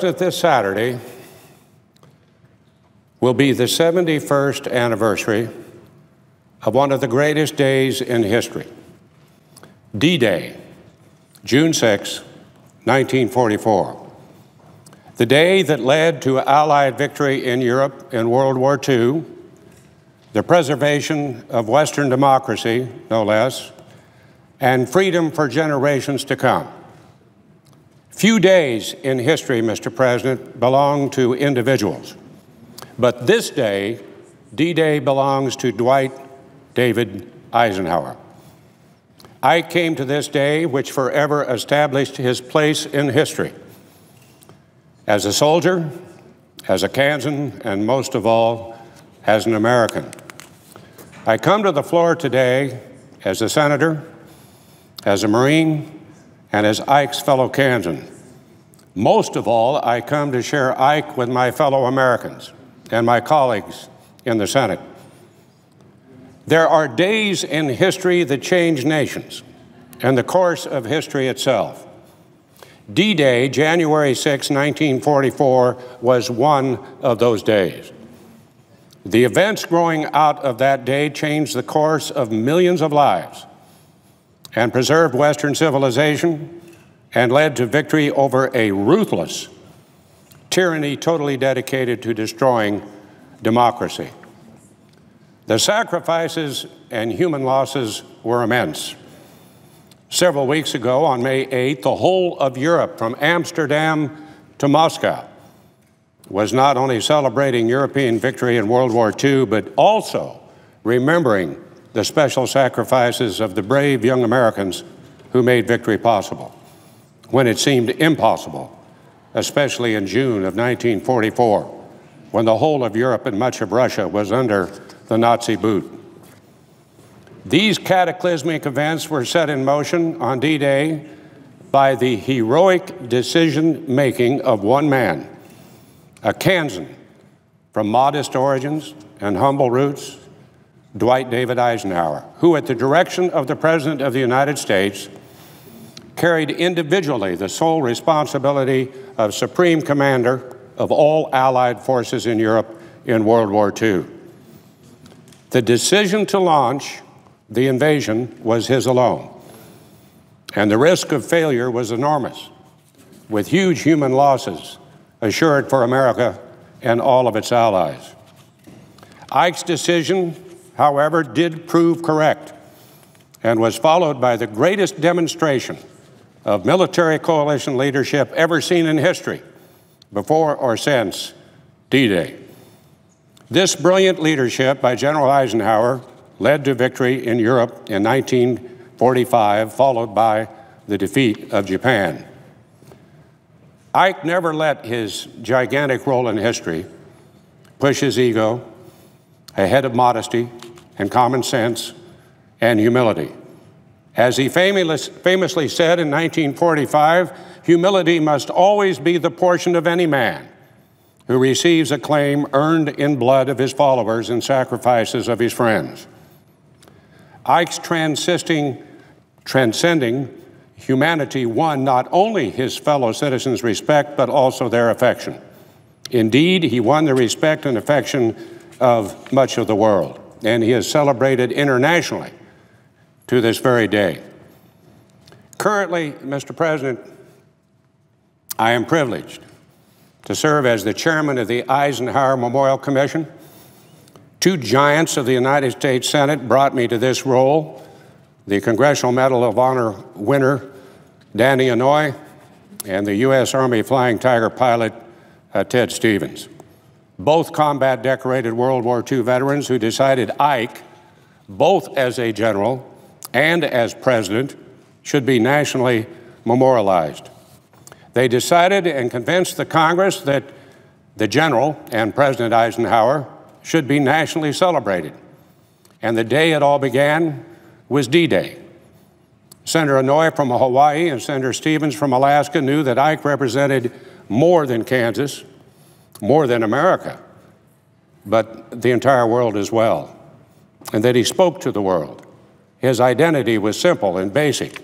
this Saturday will be the 71st anniversary of one of the greatest days in history D Day, June 6, 1944. The day that led to Allied victory in Europe in World War II, the preservation of Western democracy, no less, and freedom for generations to come. Few days in history, Mr. President, belong to individuals. But this day, D Day belongs to Dwight David Eisenhower. I came to this day, which forever established his place in history. As a soldier, as a Kansan, and most of all, as an American. I come to the floor today as a senator, as a Marine, and as Ike's fellow Kansan. Most of all, I come to share Ike with my fellow Americans and my colleagues in the Senate. There are days in history that change nations and the course of history itself. D Day, January 6, 1944, was one of those days. The events growing out of that day changed the course of millions of lives and preserved Western civilization, and led to victory over a ruthless tyranny totally dedicated to destroying democracy. The sacrifices and human losses were immense. Several weeks ago, on May 8th, the whole of Europe, from Amsterdam to Moscow, was not only celebrating European victory in World War II, but also remembering the special sacrifices of the brave young Americans who made victory possible when it seemed impossible, especially in June of 1944, when the whole of Europe and much of Russia was under the Nazi boot. These cataclysmic events were set in motion on D Day by the heroic decision making of one man, a Kansan from modest origins and humble roots, Dwight David Eisenhower, who, at the direction of the President of the United States, carried individually the sole responsibility of supreme commander of all Allied forces in Europe in World War II. The decision to launch the invasion was his alone, and the risk of failure was enormous, with huge human losses assured for America and all of its allies. Ike's decision, however, did prove correct and was followed by the greatest demonstration of military coalition leadership ever seen in history, before or since D Day. This brilliant leadership by General Eisenhower led to victory in Europe in 1945, followed by the defeat of Japan. Ike never let his gigantic role in history push his ego ahead of modesty and common sense and humility. As he famously said in 1945, humility must always be the portion of any man who receives a claim earned in blood of his followers and sacrifices of his friends. Ike's transcending humanity won not only his fellow citizens' respect, but also their affection. Indeed, he won the respect and affection of much of the world, and he is celebrated internationally to this very day. Currently, Mr. President, I am privileged to serve as the chairman of the Eisenhower Memorial Commission. Two giants of the United States Senate brought me to this role the Congressional Medal of Honor winner, Danny Anoy and the U.S. Army Flying Tiger pilot, uh, Ted Stevens. Both combat decorated World War II veterans who decided Ike, both as a general and as president should be nationally memorialized. They decided and convinced the Congress that the general and President Eisenhower should be nationally celebrated. And the day it all began was D Day. Senator Inouye from Hawaii and Senator Stevens from Alaska knew that Ike represented more than Kansas, more than America, but the entire world as well, and that he spoke to the world. His identity was simple and basic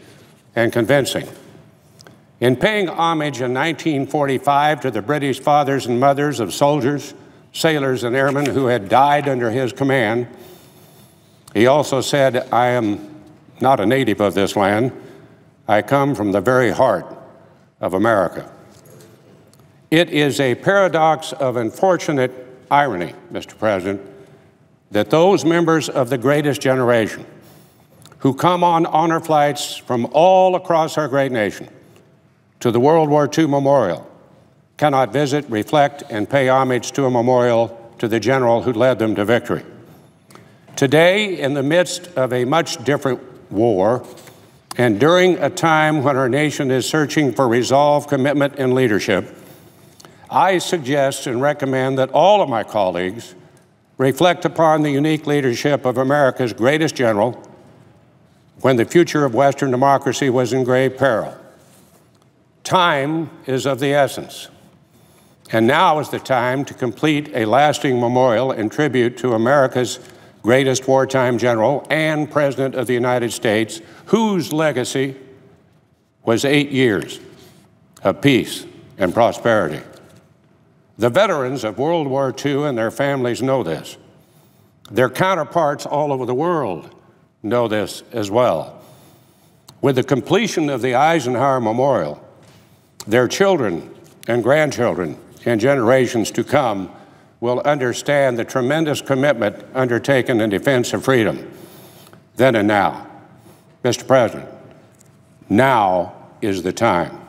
and convincing. In paying homage in 1945 to the British fathers and mothers of soldiers, sailors, and airmen who had died under his command, he also said, I am not a native of this land. I come from the very heart of America. It is a paradox of unfortunate irony, Mr. President, that those members of the greatest generation, who come on honor flights from all across our great nation to the World War II Memorial cannot visit, reflect, and pay homage to a memorial to the general who led them to victory. Today, in the midst of a much different war, and during a time when our nation is searching for resolve, commitment, and leadership, I suggest and recommend that all of my colleagues reflect upon the unique leadership of America's greatest general, when the future of Western democracy was in grave peril. Time is of the essence. And now is the time to complete a lasting memorial and tribute to America's greatest wartime general and President of the United States, whose legacy was eight years of peace and prosperity. The veterans of World War II and their families know this. Their counterparts all over the world know this as well. With the completion of the Eisenhower Memorial, their children and grandchildren and generations to come will understand the tremendous commitment undertaken in defense of freedom then and now. Mr. President, now is the time.